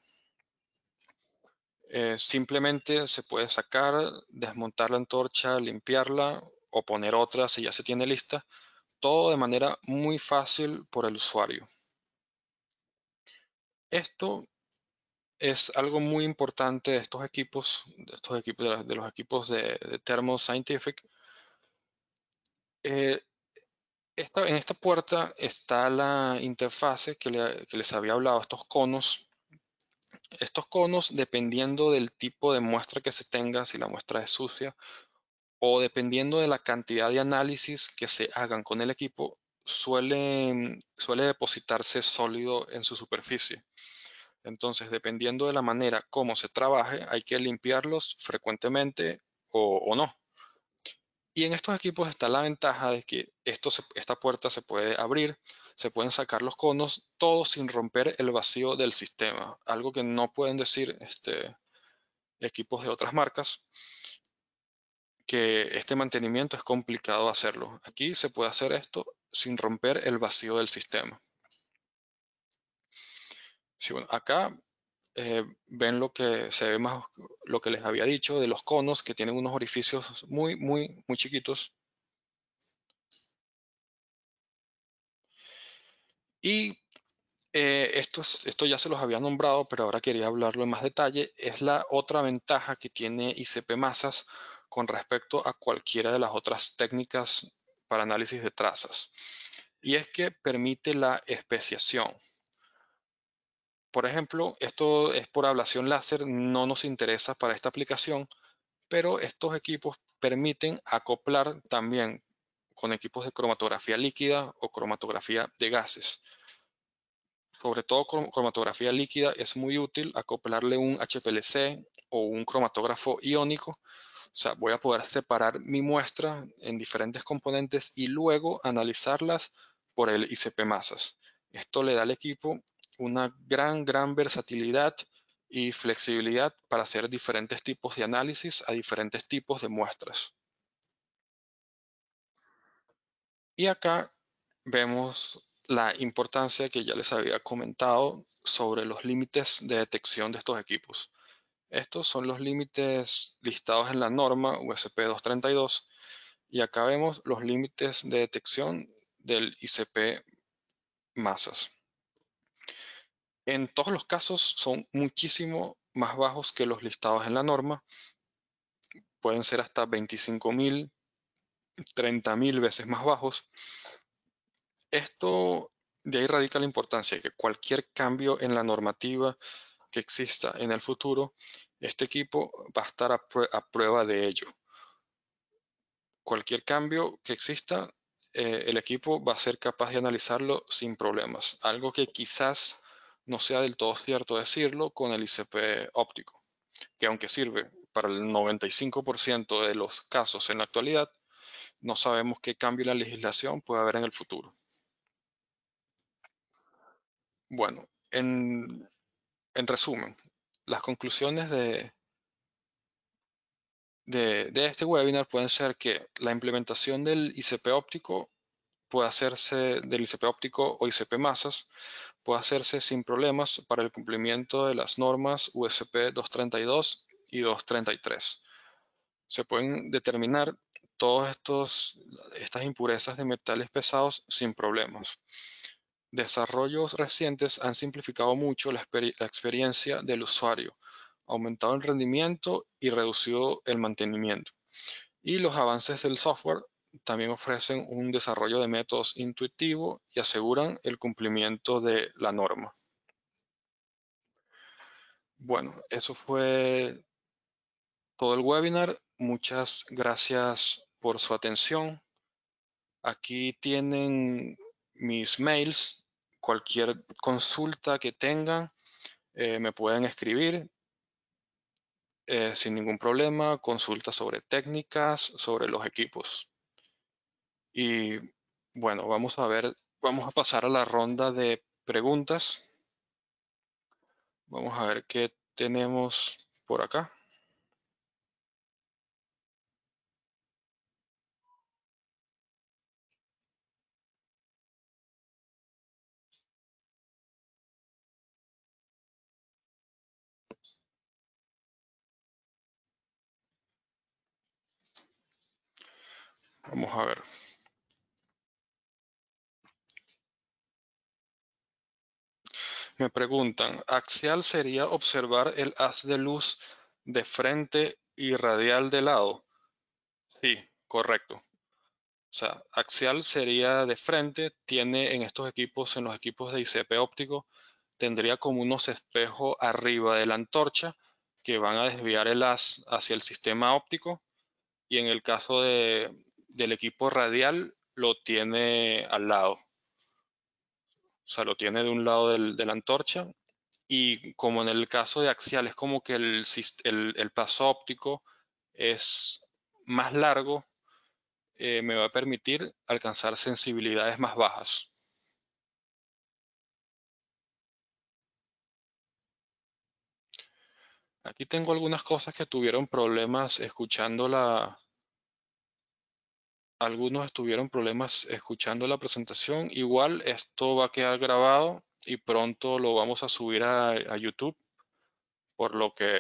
Eh, simplemente se puede sacar, desmontar la antorcha, limpiarla o poner otra si ya se tiene lista. Todo de manera muy fácil por el usuario. Esto es algo muy importante de estos equipos, de, estos equipos, de los equipos de, de Thermo Scientific. Eh, en esta puerta está la interfase que, les había hablado, estos conos. Estos conos, dependiendo del tipo de muestra que se tenga, si la muestra es sucia, o dependiendo de la cantidad de análisis que se hagan con el equipo, suele depositarse sólido en su superficie. Entonces, dependiendo de la manera como se trabaje, hay que limpiarlos frecuentemente o, no. Y en estos equipos está la ventaja de que esta puerta se puede abrir, se pueden sacar los conos, todo sin romper el vacío del sistema, algo que no pueden decir este, equipos de otras marcas, que este mantenimiento es complicado hacerlo. Aquí se puede hacer esto sin romper el vacío del sistema acá eh, ven lo que se ve más, lo que les había dicho de los conos que tienen unos orificios muy, muy, muy chiquitos. Y eh, esto, esto ya se los había nombrado, pero ahora quería hablarlo en más detalle. Es la otra ventaja que tiene ICP Masas con respecto a cualquiera de las otras técnicas para análisis de trazas. Y es que permite la especiación por ejemplo, esto es por ablación láser, no nos interesa para esta aplicación, pero estos equipos permiten acoplar también con equipos de cromatografía líquida o cromatografía de gases. Sobre todo con cromatografía líquida es muy útil acoplarle un HPLC o un cromatógrafo iónico. O sea, voy a poder separar mi muestra en diferentes componentes y luego analizarlas por el ICP masas. Esto le da al equipo una gran, gran versatilidad y flexibilidad para hacer diferentes tipos de análisis a diferentes tipos de muestras. Y acá vemos la importancia que ya les había comentado sobre los límites de detección de estos equipos. Estos son los límites listados en la norma USP 232 y acá vemos los límites de detección del ICP masas. En todos los casos son muchísimo más bajos que los listados en la norma. Pueden ser hasta 25.000, 30.000 veces más bajos. Esto, de ahí radica la importancia de que cualquier cambio en la normativa que exista en el futuro, este equipo va a estar a, prueba de ello. Cualquier cambio que exista, eh, el equipo va a ser capaz de analizarlo sin problemas. Algo que quizás no sea del todo cierto decirlo, con el ICP óptico, que aunque sirve para el 95% de los casos en la actualidad, no sabemos qué cambio en la legislación puede haber en el futuro. Bueno, en, resumen, las conclusiones de, de, este webinar pueden ser que la implementación del ICP óptico puede hacerse del ICP óptico o ICP masas, puede hacerse sin problemas para el cumplimiento de las normas USP 232 y 233. Se pueden determinar todas estas impurezas de metales pesados sin problemas. Desarrollos recientes han simplificado mucho la, la experiencia del usuario, aumentado el rendimiento y reducido el mantenimiento. Y los avances del software también ofrecen un desarrollo de métodos intuitivo y aseguran el cumplimiento de la norma. Bueno, eso fue todo el webinar. Muchas gracias por su atención. Aquí tienen mis mails. Cualquier consulta que tengan, eh, me pueden escribir eh, sin ningún problema. Consultas sobre técnicas, sobre los equipos. Y bueno, vamos a ver, vamos a pasar a la ronda de preguntas. Vamos a ver qué tenemos por acá. Vamos a ver. Me preguntan, axial sería observar el haz de luz de frente y radial de lado. Sí, correcto. O sea, axial sería de frente, tiene en estos equipos, en los equipos de ICP óptico, tendría como unos espejos arriba de la antorcha que van a desviar el haz hacia el sistema óptico y en el caso de, del equipo radial lo tiene al lado. O sea, lo tiene de un lado de la antorcha y como en el caso de axial es como que el, paso óptico es más largo, eh, me va a permitir alcanzar sensibilidades más bajas. Aquí tengo algunas cosas que tuvieron problemas escuchando la, algunos tuvieron problemas escuchando la presentación. Igual esto va a quedar grabado y pronto lo vamos a subir a, YouTube, por lo que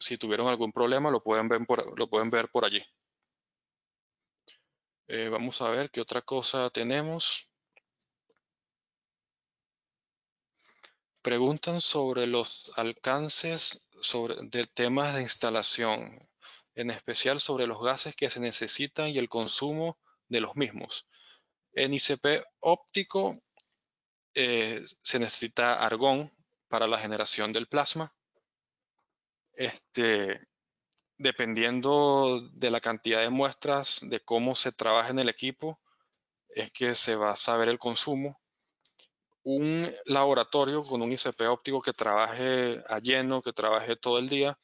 si tuvieron algún problema lo pueden ver por, lo pueden ver por allí. Eh, vamos a ver qué otra cosa tenemos. Preguntan sobre los alcances sobre, de temas de instalación en especial sobre los gases que se necesitan y el consumo de los mismos. En ICP óptico eh, se necesita argón para la generación del plasma. Este, dependiendo de la cantidad de muestras, de cómo se trabaja en el equipo, es que se va a saber el consumo. Un laboratorio con un ICP óptico que trabaje a lleno, que trabaje todo el día,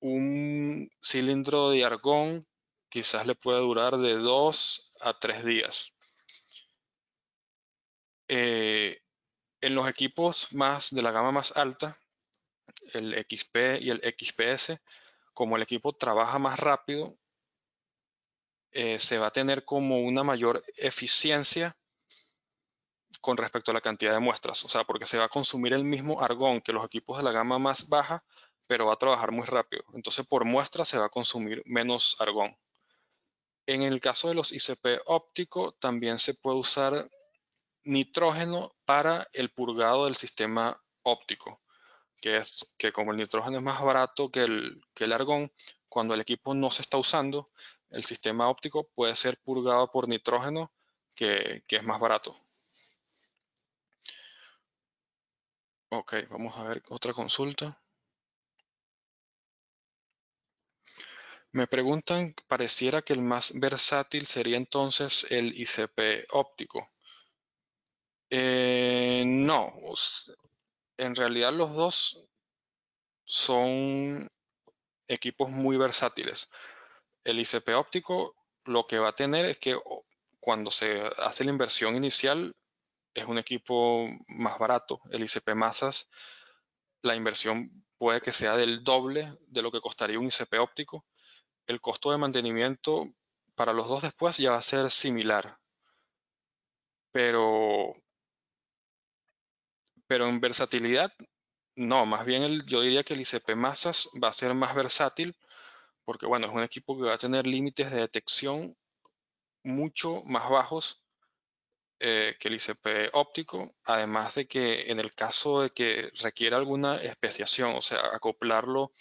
un cilindro de argón quizás le pueda durar de dos a tres días. Eh, en los equipos más de la gama más alta, el XP y el XPS, como el equipo trabaja más rápido, eh, se va a tener como una mayor eficiencia con respecto a la cantidad de muestras, o sea, porque se va a consumir el mismo argón que los equipos de la gama más baja, pero va a trabajar muy rápido. Entonces, por muestra se va a consumir menos argón. En el caso de los ICP óptico, también se puede usar nitrógeno para el purgado del sistema óptico, que es que como el nitrógeno es más barato que el, argón, cuando el equipo no se está usando, el sistema óptico puede ser purgado por nitrógeno, que, que es más barato. Ok, vamos a ver otra consulta. Me preguntan, pareciera que el más versátil sería entonces el ICP óptico. Eh, no, en realidad los dos son equipos muy versátiles. El ICP óptico lo que va a tener es que cuando se hace la inversión inicial es un equipo más barato. El ICP masas, la inversión puede que sea del doble de lo que costaría un ICP óptico el costo de mantenimiento para los dos después ya va a ser similar. Pero, pero en versatilidad, no, más bien yo diría que el ICP Masas va a ser más versátil porque bueno, es un equipo que va a tener límites de detección mucho más bajos eh, que el ICP óptico, además de que en el caso de que requiera alguna especiación, o sea, acoplarlo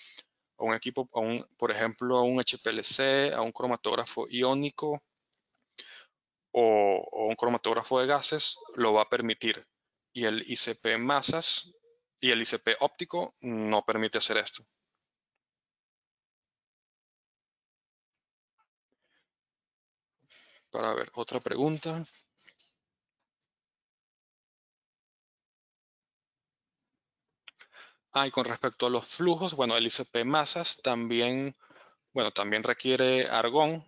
a un equipo, un, por ejemplo, a un HPLC, a un cromatógrafo iónico o, o un cromatógrafo de gases, lo va a permitir. Y el ICP masas y el ICP óptico no permite hacer esto. Para ver, otra pregunta. Ah, y con respecto a los flujos, bueno, el ICP masas también, bueno, también requiere argón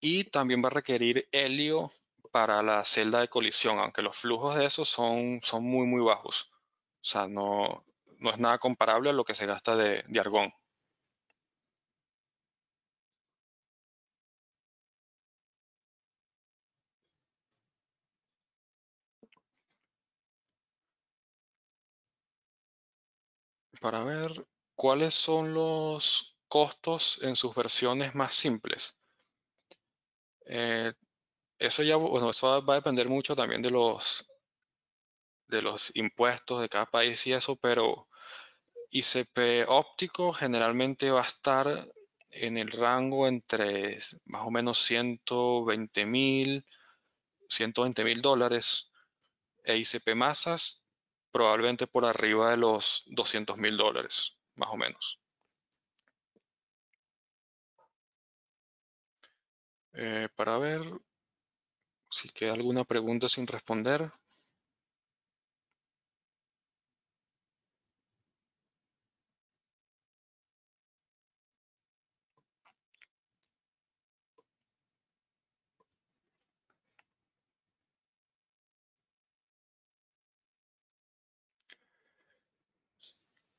y también va a requerir helio para la celda de colisión, aunque los flujos de esos son, son muy, muy bajos. O sea, no, no es nada comparable a lo que se gasta de, de argón. para ver cuáles son los costos en sus versiones más simples. Eh, eso ya, bueno, eso va a depender mucho también de los de los impuestos de cada país y eso, pero ICP óptico generalmente va a estar en el rango entre más o menos 120 mil, 120 mil dólares e ICP masas probablemente por arriba de los 200 mil dólares, más o menos. Eh, para ver si queda alguna pregunta sin responder.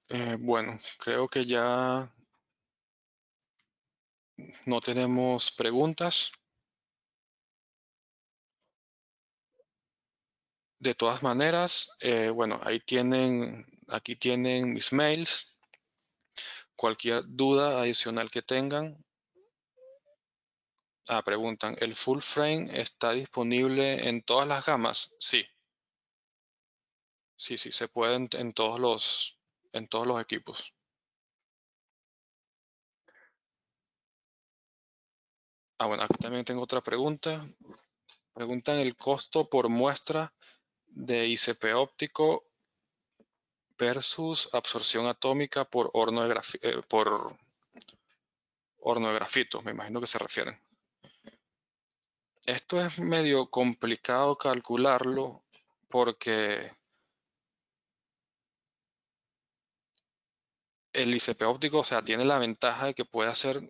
Eh, bueno, creo que ya no tenemos preguntas. De todas maneras, eh, bueno, ahí tienen, aquí tienen mis mails. Cualquier duda adicional que tengan. Ah, preguntan, ¿el full frame está disponible en todas las gamas? Sí. Sí, sí, se pueden en todos los, en todos los equipos. Ah, bueno, aquí también tengo otra pregunta. Preguntan el costo por muestra de ICP óptico versus absorción atómica por horno de, eh, por horno de grafito, me imagino que se refieren. Esto es medio complicado calcularlo porque el ICP óptico, o sea, tiene la ventaja de que puede hacer,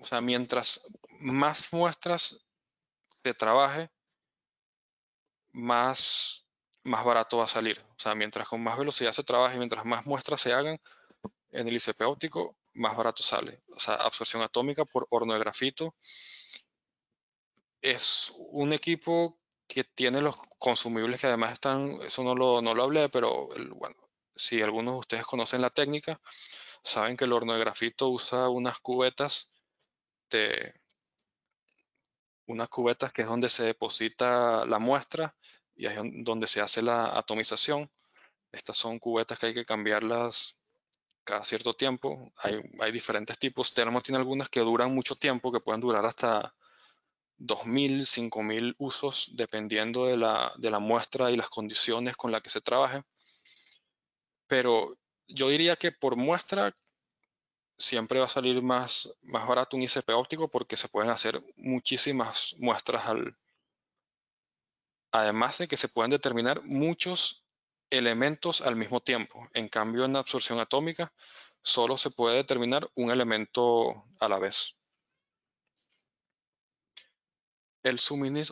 o sea, mientras más muestras se trabaje, más, más barato va a salir. O sea, mientras con más velocidad se trabaje, mientras más muestras se hagan en el ICP óptico, más barato sale. O sea, absorción atómica por horno de grafito. Es un equipo que tiene los consumibles que además están, eso no lo, no lo hablé, pero bueno, si algunos de ustedes conocen la técnica, saben que el horno de grafito usa unas cubetas de unas cubetas que es donde se deposita la muestra y es donde se hace la atomización. Estas son cubetas que hay que cambiarlas cada cierto tiempo. Hay, diferentes tipos. Termo tiene algunas que duran mucho tiempo, que pueden durar hasta 2.000, 5.000 usos, dependiendo de la, de la muestra y las condiciones con las que se trabaje. Pero yo diría que por muestra siempre va a salir más, barato un ICP óptico porque se pueden hacer muchísimas muestras al... Además de que se pueden determinar muchos elementos al mismo tiempo. En cambio, en la absorción atómica solo se puede determinar un elemento a la vez. El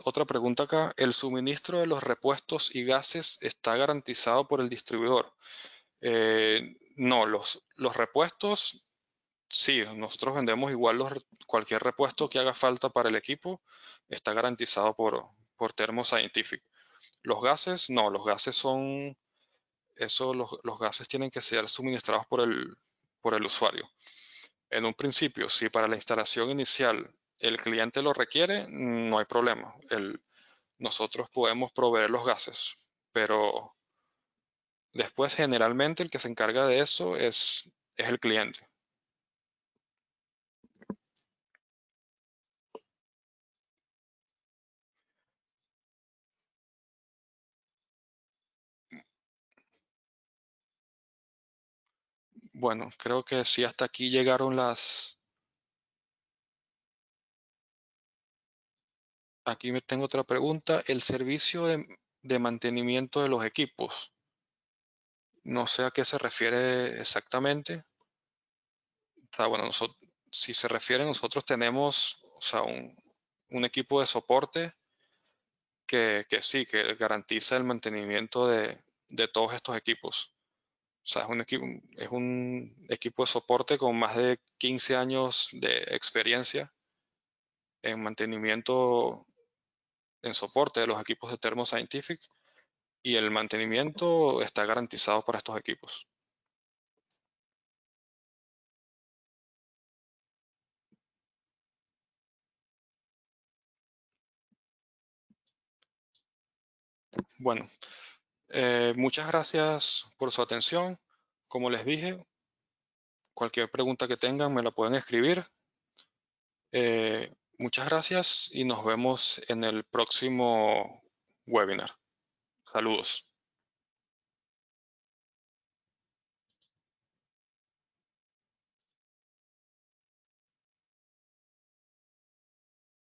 otra pregunta acá, ¿el suministro de los repuestos y gases está garantizado por el distribuidor? Eh, no, los, los repuestos, sí, nosotros vendemos igual los, cualquier repuesto que haga falta para el equipo, está garantizado por, por Thermo Scientific. Los gases, no, los gases son, eso, los, los gases tienen que ser suministrados por el, usuario. En un principio, si para la instalación inicial el cliente lo requiere, no hay problema. El, nosotros podemos proveer los gases, pero Después, generalmente, el que se encarga de eso es, el cliente. Bueno, creo que sí, hasta aquí llegaron las... Aquí me tengo otra pregunta. El servicio de mantenimiento de los equipos. No sé a qué se refiere exactamente. bueno, si se refiere, nosotros tenemos un, equipo de soporte que, sí, que garantiza el mantenimiento de, todos estos equipos. sea, es un, equipo, es un equipo de soporte con más de 15 años de experiencia en mantenimiento, en soporte de los equipos de Thermo Scientific y el mantenimiento está garantizado para estos equipos. Bueno, eh, muchas gracias por su atención. Como les dije, cualquier pregunta que tengan me la pueden escribir. Eh, muchas gracias y nos vemos en el próximo webinar. Saludos.